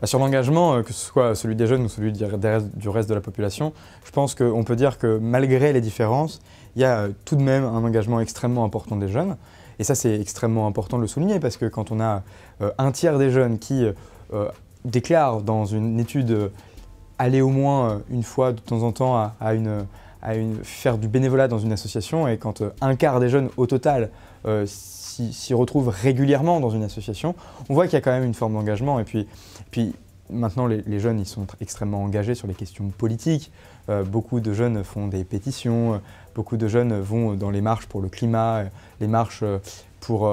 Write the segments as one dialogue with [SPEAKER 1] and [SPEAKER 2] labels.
[SPEAKER 1] Bah, sur l'engagement, euh, que ce soit celui des jeunes ou celui du reste de la population, je pense qu'on peut dire que malgré les différences, il y a euh, tout de même un engagement extrêmement important des jeunes. Et ça, c'est extrêmement important de le souligner parce que quand on a euh, un tiers des jeunes qui déclarent dans une étude aller au moins une fois de temps en temps à, une, à faire du bénévolat dans une association et quand euh, un quart des jeunes au total euh, s'y retrouvent régulièrement dans une association, on voit qu'il y a quand même une forme d'engagement. Et puis, puis maintenant, les, jeunes, ils sont extrêmement engagés sur les questions politiques. Euh, beaucoup de jeunes font des pétitions, beaucoup de jeunes vont dans les marches pour le climat, les marches pour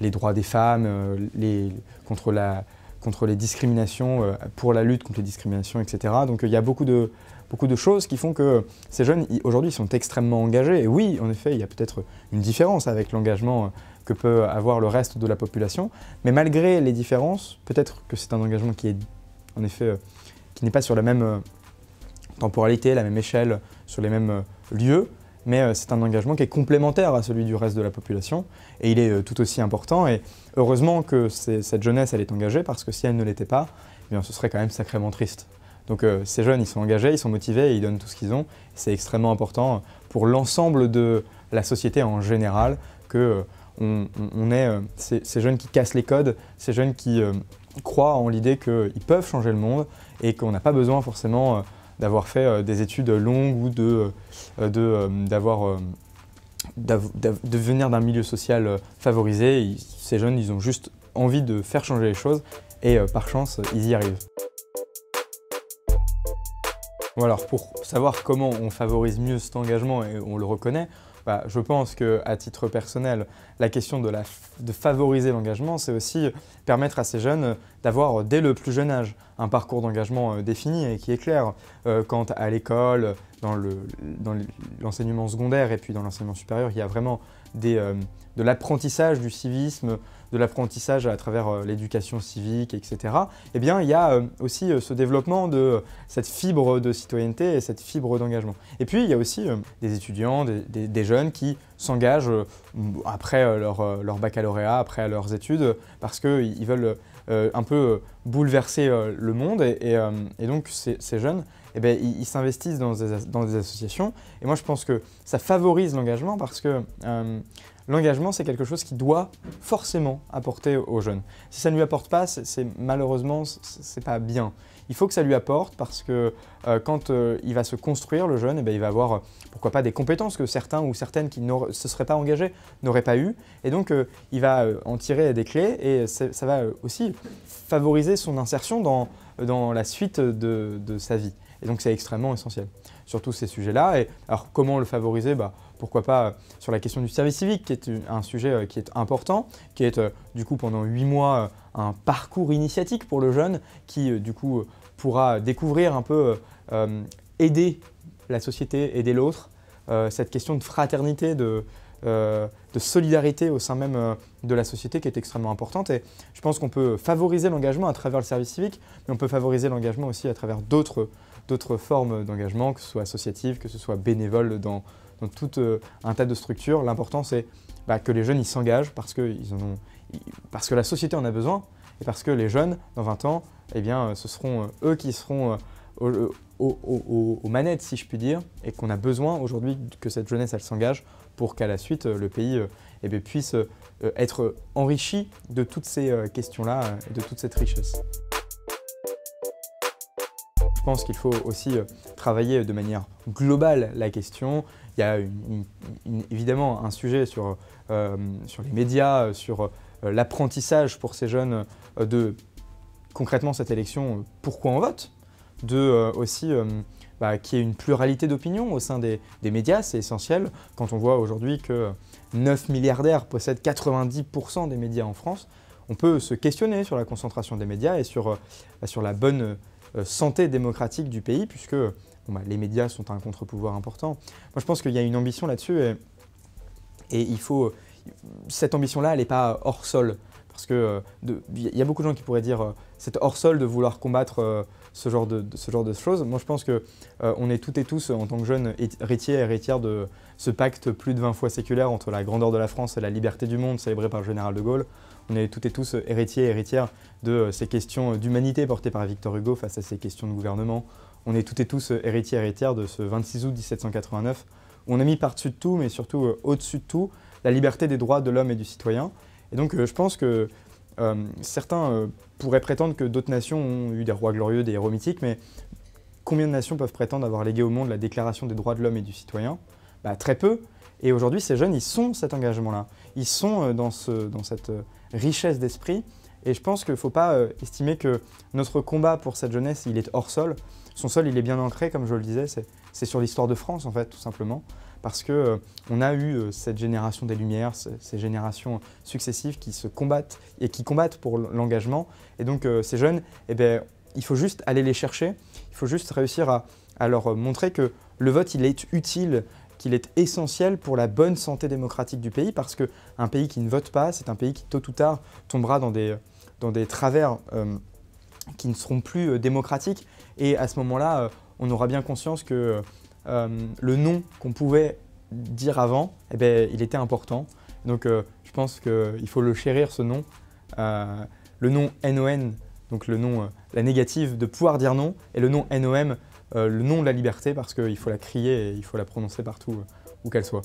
[SPEAKER 1] les droits des femmes, les, contre la, contre les discriminations, euh, pour la lutte contre les discriminations, etc. Donc euh, il y a beaucoup de, beaucoup de choses qui font que ces jeunes, aujourd'hui, sont extrêmement engagés. Et oui, en effet, il y a peut-être une différence avec l'engagement euh, que peut avoir le reste de la population. Mais malgré les différences, peut-être que c'est un engagement qui est, en effet, qui n'est pas sur la même temporalité, la même échelle, sur les mêmes lieux, mais euh, c'est un engagement qui est complémentaire à celui du reste de la population, et il est euh, tout aussi important. Et heureusement que cette jeunesse, elle est engagée, parce que si elle ne l'était pas, eh bien, ce serait quand même sacrément triste. Donc euh, ces jeunes, ils sont engagés, ils sont motivés, ils donnent tout ce qu'ils ont. C'est extrêmement important pour l'ensemble de la société en général que ait ces, jeunes qui cassent les codes, ces jeunes qui croient en l'idée qu'ils peuvent changer le monde et qu'on n'a pas besoin forcément d'avoir fait euh, des études longues ou de, euh, euh, venir d'un milieu social favorisé. ces jeunes, ils ont juste envie de faire changer les choses et par chance, ils y arrivent. pour savoir comment on favorise mieux cet engagement et on le reconnaît, bah, je pense que, à titre personnel, la question de, favoriser l'engagement, c'est aussi permettre à ces jeunes euh, d'avoir, euh, dès le plus jeune âge, un parcours d'engagement euh, défini et qui est clair. quant à l'école, dans l'enseignement secondaire et puis dans l'enseignement supérieur, il y a vraiment euh, de l'apprentissage du civisme, de l'apprentissage à travers euh, l'éducation civique, etc. Eh bien, il y a euh, aussi ce développement de cette fibre de citoyenneté et cette fibre d'engagement. Et puis, il y a aussi des étudiants, des, jeunes qui s'engagent après leur, baccalauréat, après leurs études, parce qu'ils veulent un peu bouleverser le monde. Et, donc, ces jeunes eh ben, ils s'investissent dans, des, associations. Et moi, je pense que ça favorise l'engagement parce que euh, l'engagement, c'est quelque chose qui doit forcément apporter aux jeunes. Si ça ne lui apporte pas, c'est malheureusement, n'est pas bien. Il faut que ça lui apporte parce que euh, quand euh, il va se construire, le jeune, eh ben, il va avoir, pourquoi pas, des compétences que certains ou certaines qui ne se seraient pas engagés n'auraient pas eu. Et donc, il va en tirer des clés et ça va aussi favoriser son insertion dans, dans la suite de, de sa vie. Et donc c'est extrêmement essentiel sur tous ces sujets-là. Et alors comment le favoriser bah, Pourquoi pas euh, sur la question du service civique, qui est un sujet euh, qui est important, qui est euh, du coup pendant huit mois un parcours initiatique pour le jeune, qui du coup pourra découvrir un peu, aider la société, aider l'autre, cette question de fraternité, de, solidarité au sein même de la société qui est extrêmement importante. Et je pense qu'on peut favoriser l'engagement à travers le service civique, mais on peut favoriser l'engagement aussi à travers d'autres d'autres formes d'engagement, que ce soit associatif, que ce soit bénévole dans, tout euh, un tas de structures. L'important, c'est bah, que les jeunes s'engagent parce, que parce que la société en a besoin et parce que les jeunes, dans 20 ans, eh bien, euh, ce seront euh, eux qui seront aux, manettes, si je puis dire, et qu'on a besoin aujourd'hui que cette jeunesse, elle s'engage pour qu'à la suite, le pays eh puisse être enrichi de toutes ces questions-là, de toute cette richesse pense qu'il faut aussi euh, travailler de manière globale la question. Il y a évidemment un sujet sur, euh, sur les médias, euh, sur l'apprentissage pour ces jeunes de concrètement cette élection, pourquoi on vote, de aussi bah, qu'il y ait une pluralité d'opinions au sein des, des médias, c'est essentiel quand on voit aujourd'hui que 9 milliardaires possèdent 90% des médias en France on peut se questionner sur la concentration des médias et sur, sur la bonne euh, santé démocratique du pays, puisque bah, les médias sont un contre-pouvoir important. Moi, je pense qu'il y a une ambition là-dessus, et, il faut... Cette ambition-là, elle n'est pas hors sol parce qu'il euh, il y a beaucoup de gens qui pourraient dire euh, c'est hors sol de vouloir combattre ce genre de, choses. Moi, je pense qu'on est toutes et tous en tant que jeunes héritiers et héritières de ce pacte plus de 20 fois séculaire entre la grandeur de la France et la liberté du monde célébré par le général de Gaulle. On est toutes et tous héritiers et héritières de euh, ces questions d'humanité portées par Victor Hugo face à ces questions de gouvernement. On est toutes et tous euh, héritiers et héritières de ce 26 août 1789 où on a mis par-dessus de tout, mais surtout euh, au-dessus de tout, la liberté des droits de l'homme et du citoyen. Et donc je pense que certains pourraient prétendre que d'autres nations ont eu des rois glorieux, des héros mythiques, mais combien de nations peuvent prétendre avoir légué au monde la Déclaration des droits de l'homme et du citoyen bah, Très peu. Et aujourd'hui, ces jeunes, ils sont cet engagement-là. Ils sont euh, dans, ce, dans cette euh, richesse d'esprit. Et je pense qu'il ne faut pas euh, estimer que notre combat pour cette jeunesse, il est hors sol. Son sol, il est bien ancré, comme je le disais. C'est sur l'histoire de France, en fait, tout simplement. Parce qu'on on a eu cette génération des Lumières, ces générations successives qui se combattent et qui combattent pour l'engagement. Et donc, ces jeunes, eh bien, il faut juste aller les chercher. Il faut juste réussir à, à leur montrer que le vote, il est utile il est essentiel pour la bonne santé démocratique du pays, parce qu'un pays qui ne vote pas, c'est un pays qui tôt ou tard tombera dans des, dans des travers euh, qui ne seront plus euh, démocratiques. Et à ce moment-là, euh, on aura bien conscience que le nom qu'on pouvait dire avant, eh ben, il était important. Donc je pense qu'il faut le chérir, ce nom. le nom NON donc le nom, euh, la négative de pouvoir dire non, et le nom NOM, euh, le nom de la liberté, parce qu'il faut la crier et il faut la prononcer partout euh, où qu'elle soit.